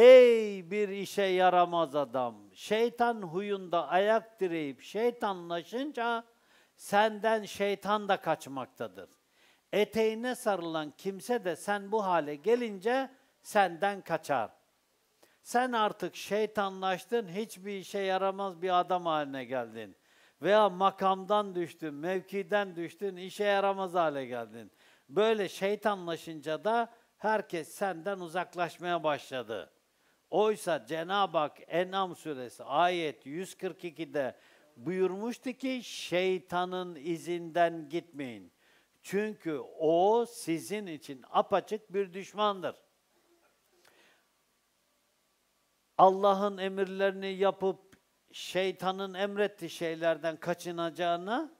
Ey bir işe yaramaz adam, şeytan huyunda ayak direyip şeytanlaşınca senden şeytan da kaçmaktadır. Eteğine sarılan kimse de sen bu hale gelince senden kaçar. Sen artık şeytanlaştın, hiçbir işe yaramaz bir adam haline geldin. Veya makamdan düştün, mevkiden düştün, işe yaramaz hale geldin. Böyle şeytanlaşınca da herkes senden uzaklaşmaya başladı.'' Oysa Cenab-ı Hak En'am suresi ayet 142'de buyurmuştu ki şeytanın izinden gitmeyin. Çünkü o sizin için apaçık bir düşmandır. Allah'ın emirlerini yapıp şeytanın emrettiği şeylerden kaçınacağına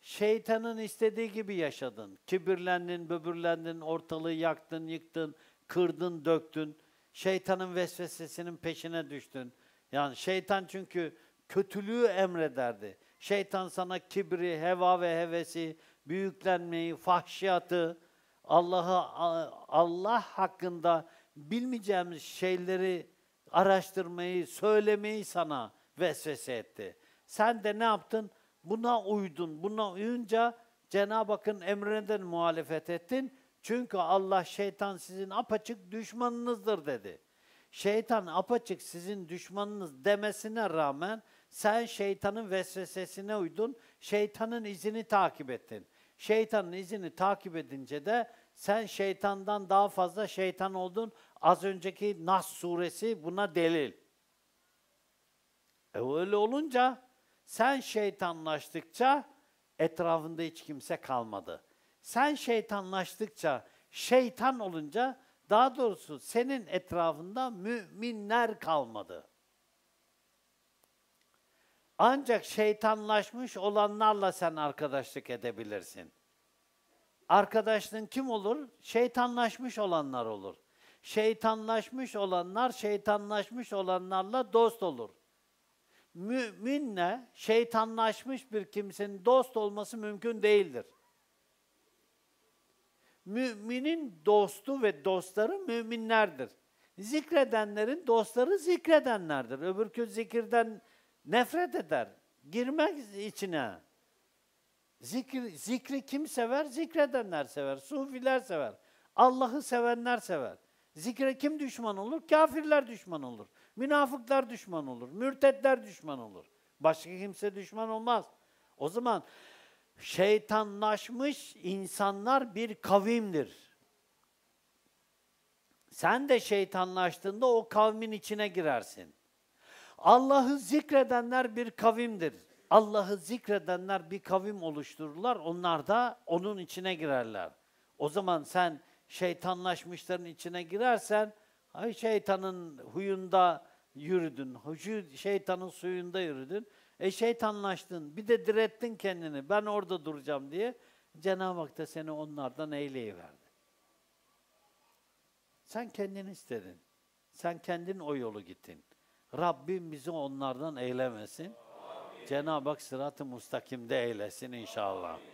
şeytanın istediği gibi yaşadın. Kibirlendin, böbürlendin, ortalığı yaktın, yıktın, kırdın, döktün şeytanın vesvesesinin peşine düştün. Yani şeytan çünkü kötülüğü emrederdi. Şeytan sana kibri, heva ve hevesi, büyüklenmeyi, fahşiyatı, Allah'a Allah hakkında bilmeyeceğimiz şeyleri araştırmayı, söylemeyi sana vesvese etti. Sen de ne yaptın? Buna uydun. Buna uyunca Cenab-ı Hakk'ın emrine de muhalefet ettin çünkü Allah şeytan sizin apaçık düşmanınızdır dedi. Şeytan apaçık sizin düşmanınız demesine rağmen sen şeytanın vesvesesine uydun, şeytanın izini takip ettin. Şeytanın izini takip edince de sen şeytandan daha fazla şeytan oldun. Az önceki Nas suresi buna delil. E öyle olunca sen şeytanlaştıkça etrafında hiç kimse kalmadı. Sen şeytanlaştıkça, şeytan olunca daha doğrusu senin etrafında müminler kalmadı. Ancak şeytanlaşmış olanlarla sen arkadaşlık edebilirsin. Arkadaşlığın kim olur? Şeytanlaşmış olanlar olur. Şeytanlaşmış olanlar, şeytanlaşmış olanlarla dost olur. Müminle şeytanlaşmış bir kimsenin dost olması mümkün değildir. Müminin dostu ve dostları müminlerdir. Zikredenlerin dostları zikredenlerdir. Öbürkü zikirden nefret eder. Girmek içine. Zikir, zikri kim sever? Zikredenler sever. Sufiler sever. Allah'ı sevenler sever. Zikre kim düşman olur? Kafirler düşman olur. Münafıklar düşman olur. Mürtetler düşman olur. Başka kimse düşman olmaz. O zaman şeytanlaşmış insanlar bir kavimdir. Sen de şeytanlaştığında o kavmin içine girersin. Allah'ı zikredenler bir kavimdir. Allah'ı zikredenler bir kavim oluştururlar. Onlar da onun içine girerler. O zaman sen şeytanlaşmışların içine girersen, ay şeytanın huyunda yürüdün. Hücü şeytanın suyunda yürüdün. E şeytanlaştın. Bir de direttin kendini. Ben orada duracağım diye. Cenab-ı Hak da seni onlardan eyleyiverdi. Sen kendin istedin. Sen kendin o yolu gittin. Rabbim bizi onlardan eylemesin. Cenab-ı Hak sırat-ı mustakimde eylesin inşallah.